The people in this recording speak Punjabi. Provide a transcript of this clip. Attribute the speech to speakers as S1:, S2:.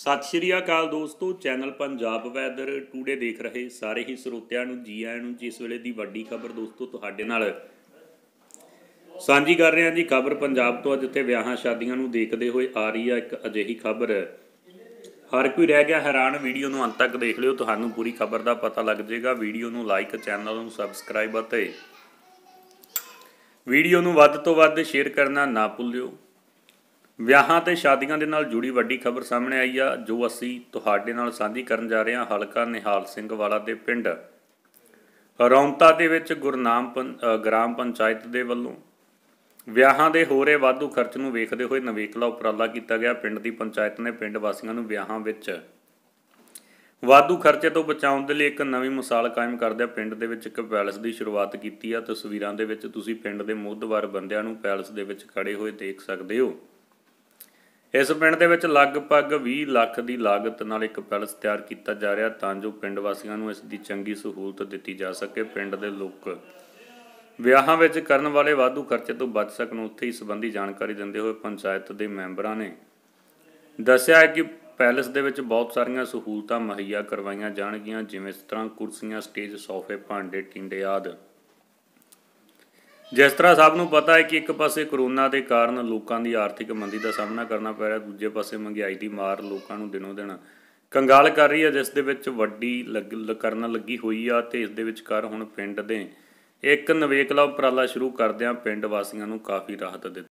S1: ਸਤਿ ਸ਼੍ਰੀ ਅਕਾਲ ਦੋਸਤੋ ਚੈਨਲ ਪੰਜਾਬ ਵੈਦਰ ਟੂਡੇ ਦੇਖ ਰਹੇ ਸਾਰੇ ਹੀ ਸਰੋਤਿਆਂ ਨੂੰ ਜੀ ਆਇਆਂ ਨੂੰ ਜਿਸ ਵੇਲੇ ਦੀ ਵੱਡੀ ਖਬਰ ਦੋਸਤੋ ਤੁਹਾਡੇ ਨਾਲ ਸਾਂਝੀ ਕਰ ਰਹੇ ਹਾਂ ਜੀ ਖਬਰ ਪੰਜਾਬ ਤੋਂ ਜਿੱਥੇ ਵਿਆਹਾਂ ਸ਼ਾਦੀਆਂ ਨੂੰ ਦੇਖਦੇ ਹੋਏ ਆ ਰਹੀ ਹੈ ਇੱਕ ਅਜਿਹੀ ਖਬਰ ਹਰ ਕੋਈ ਰਹਿ ਗਿਆ ਹੈਰਾਨ ਵੀਡੀਓ ਨੂੰ ਅੰਤ ਤੱਕ ਦੇਖ ਲਿਓ ਤੁਹਾਨੂੰ ਪੂਰੀ ਖਬਰ ਦਾ ਪਤਾ ਲੱਗ ਜਾਏਗਾ ਵੀਡੀਓ ਨੂੰ ਲਾਈਕ ਚੈਨਲ ਨੂੰ ਸਬਸਕ੍ਰਾਈਬ ਅਤੇ ਵੀਡੀਓ ਨੂੰ ਵੱਧ ਤੋਂ ਵੱਧ ਸ਼ੇਅਰ ਕਰਨਾ ਨਾ ਭੁੱਲਿਓ ਵਿਆਹਾਂ ਤੇ ਸ਼ਾਦੀਆਂ ਦੇ ਨਾਲ ਜੁੜੀ ਵੱਡੀ ਖਬਰ ਸਾਹਮਣੇ ਆਈ ਆ ਜੋ ਅਸੀਂ ਤੁਹਾਡੇ ਨਾਲ ਸਾਂਝੀ ਕਰਨ ਜਾ ਰਹੇ ਹਾਂ ਹਲਕਾ ਨਿਹਾਲ ਸਿੰਘ ਵਾਲਾ ਦੇ ਪਿੰਡ ਰੌਂਤਾ ਦੇ ਵਿੱਚ ਗੁਰਨਾਮ ਗ੍ਰਾਮ ਪੰਚਾਇਤ ਦੇ ਵੱਲੋਂ ਵਿਆਹਾਂ ਦੇ ਹੋ ਰਹੇ ਵਾਧੂ ਖਰਚ ਨੂੰ ਵੇਖਦੇ ਹੋਏ ਨਵੇਕਲਾ ਉਪਰਾਲਾ ਕੀਤਾ ਗਿਆ ਪਿੰਡ ਦੀ ਪੰਚਾਇਤ ਨੇ ਪਿੰਡ ਵਾਸੀਆਂ ਨੂੰ ਵਿਆਹਾਂ ਵਿੱਚ ਵਾਧੂ ਖਰਚੇ ਤੋਂ ਬਚਾਉਣ ਦੇ ਲਈ ਇੱਕ ਨਵੀਂ ਮਸਾਲ ਕਾਇਮ ਕਰਦਿਆ ਪਿੰਡ ਦੇ ਵਿੱਚ ਇੱਕ ਪੈਲਸ ਦੀ ਸ਼ੁਰੂਆਤ ਕੀਤੀ ਆ ਤਸਵੀਰਾਂ ਦੇ ਵਿੱਚ ਤੁਸੀਂ ਪਿੰਡ ਦੇ ਮੋਹਦਵਾਰ ਬੰਦਿਆਂ ਨੂੰ ਪੈਲਸ ਦੇ ਵਿੱਚ ਖੜੇ ਹੋਏ ਦੇਖ ਸਕਦੇ ਹੋ ਇਸ ਪਿੰਡ ਦੇ ਵਿੱਚ ਲਗਭਗ 20 ਲੱਖ ਦੀ ਲਾਗਤ ਨਾਲ ਇੱਕ ਪੈਲਸ ਤਿਆਰ ਕੀਤਾ ਜਾ ਰਿਹਾ ਤਾਂ ਜੋ ਪਿੰਡ ਵਾਸੀਆਂ ਨੂੰ ਇਸ ਦੀ ਚੰਗੀ ਸਹੂਲਤ ਦਿੱਤੀ ਜਾ ਸਕੇ ਪਿੰਡ ਦੇ ਲੋਕ ਵਿਆਹਾਂ ਵਿੱਚ ਕਰਨ ਵਾਲੇ ਵਾਧੂ ਖਰਚੇ ਤੋਂ ਬਚ ਸਕਣ ਉੱਥੇ ਹੀ ਸੰਬੰਧੀ ਜਾਣਕਾਰੀ ਦਿੰਦੇ ਹੋਏ ਪੰਚਾਇਤ ਦੇ ਮੈਂਬਰਾਂ ਨੇ ਦੱਸਿਆ ਕਿ ਪੈਲਸ ਦੇ ਵਿੱਚ ਬਹੁਤ ਸਾਰੀਆਂ ਸਹੂਲਤਾਂ ਮੁਹੱਈਆ ਕਰਵਾਈਆਂ ਜਾਣਗੀਆਂ ਜਿਵੇਂ ਇਸ ਤਰ੍ਹਾਂ ਕੁਰਸੀਆਂ ਸਟੇਜ ਸੋਫੇ ਭਾਂਡੇ ਟਿੰਡੇ ਆਦਿ ਜਿਸ ਤਰ੍ਹਾਂ ਸਭ ਨੂੰ ਪਤਾ ਹੈ ਕਿ ਇੱਕ ਪਾਸੇ ਕਰੋਨਾ ਦੇ ਕਾਰਨ ਲੋਕਾਂ ਦੀ ਆਰਥਿਕ ਮੰਦੀ ਦਾ ਸਾਹਮਣਾ ਕਰਨਾ ਪੈ ਰਿਹਾ ਦੂਜੇ ਪਾਸੇ ਮਹਿੰਗਾਈ ਦੀ ਮਾਰ ਲੋਕਾਂ ਨੂੰ ਦਿਨੋ ਦਿਨ ਕੰਗਾਲ ਕਰ ਰਹੀ ਹੈ ਜਿਸ ਦੇ ਵਿੱਚ ਵੱਡੀ ਕਰਨ ਲੱਗੀ ਹੋਈ ਆ ਤੇ ਇਸ ਦੇ ਵਿਚਕਾਰ ਹੁਣ ਪਿੰਡ ਦੇ ਇੱਕ ਨਵੇਕਲਾ ਉਪਰਾਲਾ ਸ਼ੁਰੂ ਕਰਦਿਆਂ ਪਿੰਡ ਵਾਸੀਆਂ ਨੂੰ ਕਾਫੀ ਰਾਹਤ ਦਿੱਤੀ